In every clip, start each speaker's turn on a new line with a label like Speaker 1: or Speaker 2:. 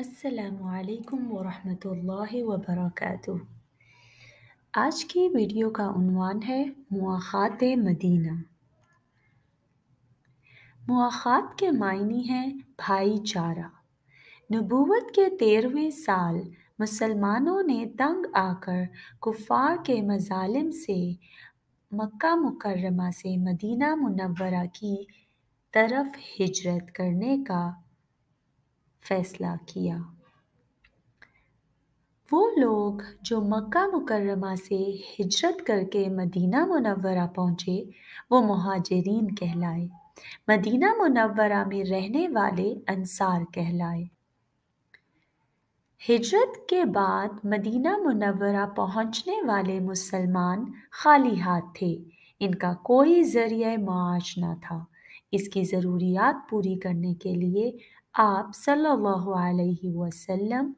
Speaker 1: अस्सलाम वालेकुम वरहमतुल्लाहि वबरकातुह आज की वीडियो का उन्वान है मुआखात मदीना मुआखात के मायने हैं भाईचारा नबूवत के तेरहवें साल मुसलमानों ने तंग आकर कुफार के मजालिम से मक्का मुकर्रमा से मदीना मुनव्वरा की तरफ हिजरत करने का फैसला किया वो लोग जो मक्का मुकर्रमा से हिजरत करके मदीना मुनव्वरा पहुँचे वो महाजरीन कहलाए मदीना मुनव्वरा में रहने वाले अंसार कहलाए हिजरत के बाद मदीना मुनव्वरा पहुंचने वाले मुसलमान खाली हाथ थे इनका कोई ज़रिए माश ना था इसकी ज़रूरियात पूरी करने के लिए आप सल्लल्लाहु अलैहि वसल्लम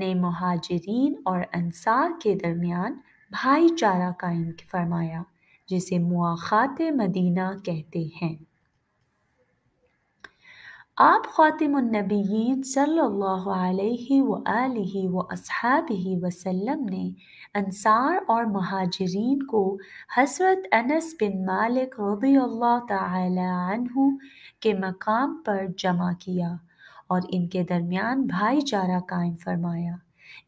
Speaker 1: ने महाजरीन और अंसार के दरमियान भाईचारा कायम फरमाया जिसे मुआखात मदीना कहते हैं आप ख़ातमनबीन सल्लल्लाहु अलैहि वआलिहि ने अनसार और महाजरीन को हसरत अनस बिन मालिक रबी के मकाम पर जमा किया और इनके दरमियान भाईचारा कायम फरमाया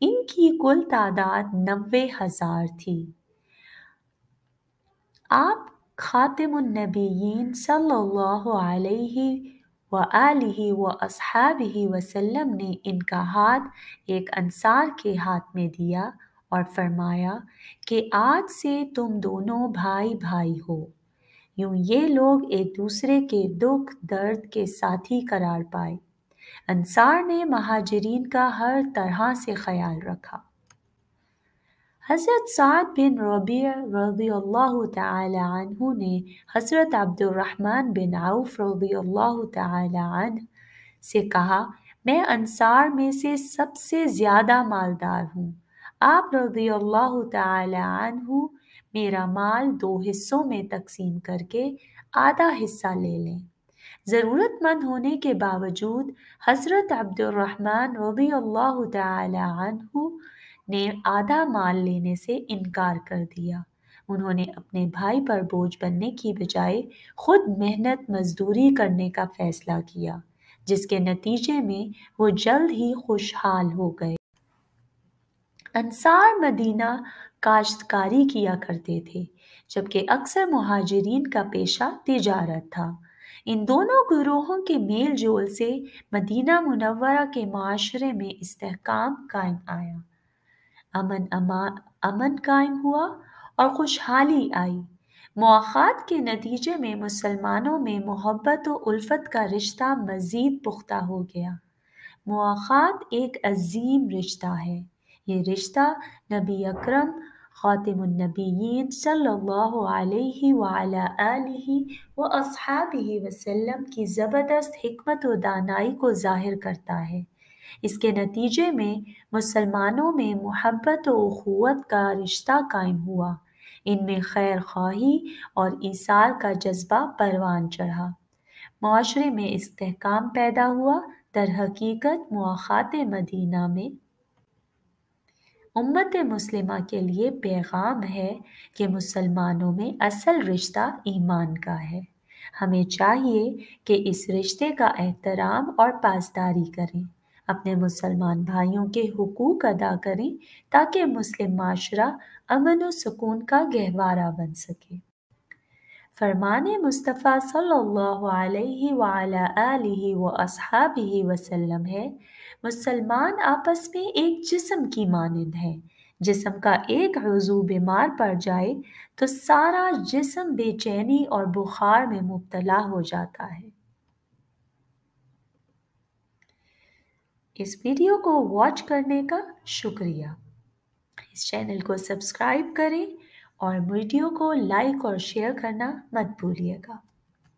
Speaker 1: इनकी कुल तादाद नब्बे हज़ार थी आप ख़ातमनबीन सल्ला व आलिही व ही वसलम ने इनका हाथ एक अनसार के हाथ में दिया और फरमाया कि आज से तुम दोनों भाई भाई हो यूँ ये लोग एक दूसरे के दुख दर्द के साथी करार पाए अंसार ने महाजरीन का हर तरह से ख्याल रखा हज़रत साद बिन रबी रज़ी अल्लाह ने हज़रत अब्दुलरहमान बिन आउफ रज़ी अल्लाह तन से कहा मैं अनसार में से सबसे ज़्यादा मालदार हूँ आप रज़ी अल्लाह मेरा माल दो हिस्सों में तकसीम करके आधा हिस्सा ले लें ज़रूरतमंद होने के बावजूद हज़रत अब्दुलरहमान रज़ी अल्लाह ने आधा माल लेने से इनकार कर दिया उन्होंने अपने भाई पर बोझ बनने की बजाय खुद मेहनत मजदूरी करने का फैसला किया जिसके नतीजे में वो जल्द ही खुशहाल हो गए अंसार मदीना काश्तकारी किया करते थे जबकि अक्सर महाजरीन का पेशा तिजारत था इन दोनों ग्रोहों के मेल जोल से मदीना मुनवरा के माशरे में इस्तेकाम कायम आया अमन अमा अमन कायम हुआ और खुशहाली आई मुआत के नतीजे में मुसलमानों में मोहब्बत और उल्फत का रिश्ता मज़ीद पुख्ता हो गया मुआत एक अजीम रिश्ता है ये रिश्ता नबी अकरम ख़ातमनबीन सल्ला अलैहि व असहाबि की ज़बरदस्त हमत व दानाई को ज़ाहिर करता है इसके नतीजे में मुसलमानों में मोहब्बत वखुवत का रिश्ता कायम हुआ इनमें खैर ख्वाही और इसार का जज्बा परवान चढ़ा माशरे में इसकाम पैदा हुआ दर हकीकत मुआत मदीना में उम्मत मुस्लिम के लिए पैगाम है कि मुसलमानों में असल रिश्ता ईमान का है हमें चाहिए कि इस रिश्ते का एहतराम और पासदारी करें अपने मुसलमान भाइयों के हकूक़ अदा करें ताकि मुस्लिम माशरा अमन व सुकून का गहवारा बन सके फरमान मुस्तफ़ा सल्लल्लाहु अलैहि व वसल्लम है मुसलमान आपस में एक जिस्म की मानंद है जिसम का एक अज़ू बीमार पड़ जाए तो सारा जिस्म बेचैनी और बुखार में मुबतला हो जाता है इस वीडियो को वॉच करने का शुक्रिया इस चैनल को सब्सक्राइब करें और वीडियो को लाइक और शेयर करना मत भूलिएगा